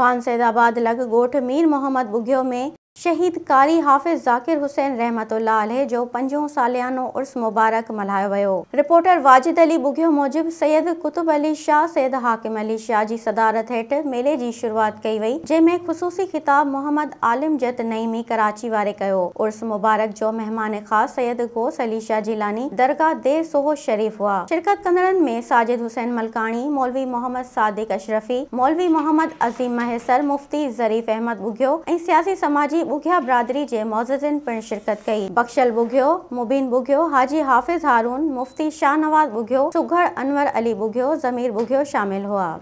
बानसैदाबाद लग गोठ मीर मोहम्मद बुग्यो में शहीद कारी हाफ़िज़ ज़ाकिर हुसैन रहमतुल्लाह अलैह जो पंजो सालियानो उर्स मुबारक मल्हायो वियो रिपोर्टर वाजिद अली बुघियो मूजिबि सैयद कुतुब अली शाह सैयद हाकिम अली शाह जी सदारत हेठि मेले जी शुरूआति कई वई जंहिंमें ख़ुशूसी ख़िताब मोहम्मद आलिम जत नईमी कराची वारे उर्स मुबारक जो मेहमान ख़ास सैयद घोस अली शाह जीलानी दरगाह दे सोहो शरीफ़ हुआ शिरकत कंदड़नि में साजिद हुसैन मलकाणी मौलवी मोहम्मद सादिक अशरफ़ी मौलवी मोहम्मद अज़ीम महेसर मुफ्ती ज़रीफ़ अहमद बुघियो सियासी समाजी बुघिया बरादरी के मोज़िन पिण शिरकत कई बख्शल बुघियो मुबीन बुघियो हाजी हाफ़िज़ हारून मुफ्ती शाहनवाज़ बुघियो सुघड़ अनवर अली बुघियो ज़मीर बुघियो शामिल हुआ